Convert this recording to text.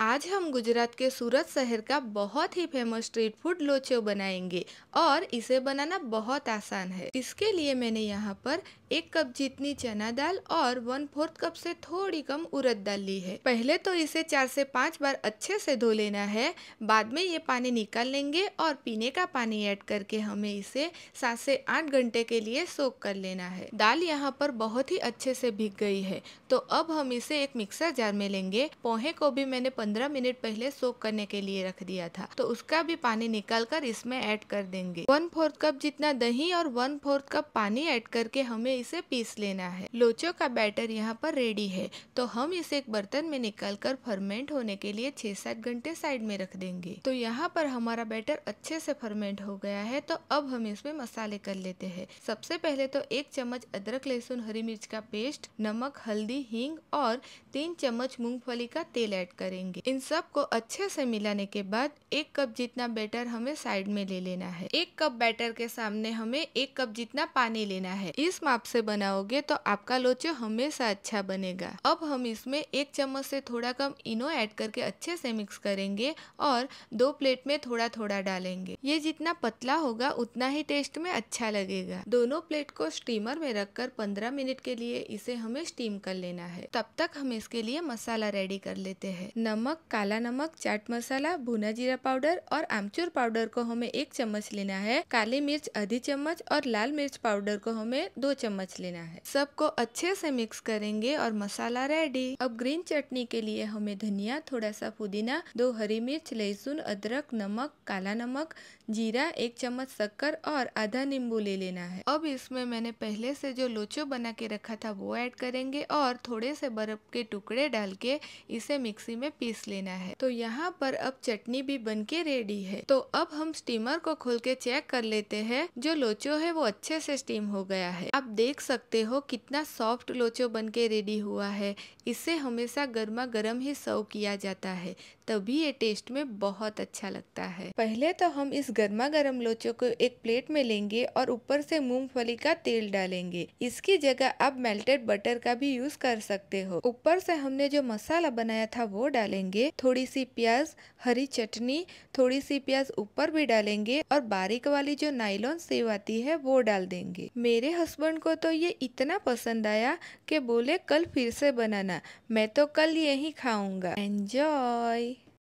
आज हम गुजरात के सूरत शहर का बहुत ही फेमस स्ट्रीट फूड लोचो बनाएंगे और इसे बनाना बहुत आसान है इसके लिए मैंने यहाँ पर एक कप जितनी चना दाल और वन फोर्थ कप से थोड़ी कम उरद दाल ली है पहले तो इसे चार से पाँच बार अच्छे से धो लेना है बाद में ये पानी निकाल लेंगे और पीने का पानी ऐड करके हमें इसे सात से आठ घंटे के लिए सोख कर लेना है दाल यहाँ पर बहुत ही अच्छे से भीग गई है तो अब हम इसे एक मिक्सर जार में लेंगे पोहे को भी मैंने पंद्रह मिनट पहले सोक करने के लिए रख दिया था तो उसका भी पानी निकाल कर इसमें ऐड कर देंगे वन फोर्थ कप जितना दही और वन फोर्थ कप पानी ऐड करके हमें इसे पीस लेना है लोचो का बैटर यहाँ पर रेडी है तो हम इसे एक बर्तन में निकाल कर फर्मेंट होने के लिए छह सात घंटे साइड में रख देंगे तो यहाँ पर हमारा बैटर अच्छे से फर्मेंट हो गया है तो अब हम इसमें मसाले कर लेते हैं सबसे पहले तो एक चम्मच अदरक लहसुन हरी मिर्च का पेस्ट नमक हल्दी हींग और तीन चम्मच मूंगफली का तेल ऐड करेंगे करेंगे इन सब को अच्छे से मिलाने के बाद एक कप जितना बैटर हमें साइड में ले लेना है एक कप बैटर के सामने हमें एक कप जितना पानी लेना है इस माप से बनाओगे तो आपका लोचो हमेशा अच्छा बनेगा अब हम इसमें एक चम्मच से थोड़ा कम इनो ऐड करके अच्छे से मिक्स करेंगे और दो प्लेट में थोड़ा थोड़ा डालेंगे ये जितना पतला होगा उतना ही टेस्ट में अच्छा लगेगा दोनों प्लेट को स्टीमर में रखकर 15 मिनट के लिए इसे हमें स्टीम कर लेना है तब तक हम इसके लिए मसाला रेडी कर लेते हैं नमक नमक काला नमक चाट मसाला भुना जीरा पाउडर और आमचूर पाउडर को हमें एक चम्मच लेना है काली मिर्च आधी चम्मच और लाल मिर्च पाउडर को हमें दो चम्मच लेना है सबको अच्छे से मिक्स करेंगे और मसाला रेडी अब ग्रीन चटनी के लिए हमें धनिया थोड़ा सा पुदीना दो हरी मिर्च लहसुन अदरक नमक काला नमक जीरा एक चम्मच शक्कर और आधा नींबू ले लेना है अब इसमें मैंने पहले से जो लोचो बना के रखा था वो ऐड करेंगे और थोड़े से बर्फ के टुकड़े डाल के इसे मिक्सी में पीस राइस लेना है तो यहाँ पर अब चटनी भी बन के रेडी है तो अब हम स्टीमर को खोल के चेक कर लेते हैं जो लोचो है वो अच्छे से स्टीम हो गया है आप देख सकते हो कितना सॉफ्ट लोचो बन के रेडी हुआ है इसे हमेशा गर्मा गर्म ही सर्व किया जाता है तभी ये टेस्ट में बहुत अच्छा लगता है पहले तो हम इस गर्मा गर्म लोचो को एक प्लेट में लेंगे और ऊपर से मूंगफली का तेल डालेंगे इसकी जगह आप मेल्टेड बटर का भी यूज कर सकते हो ऊपर से हमने जो मसाला बनाया था वो डालेंगे डालेंगे थोड़ी सी प्याज हरी चटनी थोड़ी सी प्याज ऊपर भी डालेंगे और बारीक वाली जो नाइलॉन सेव आती है वो डाल देंगे मेरे हस्बैंड को तो ये इतना पसंद आया कि बोले कल फिर से बनाना मैं तो कल यही खाऊंगा एंजॉय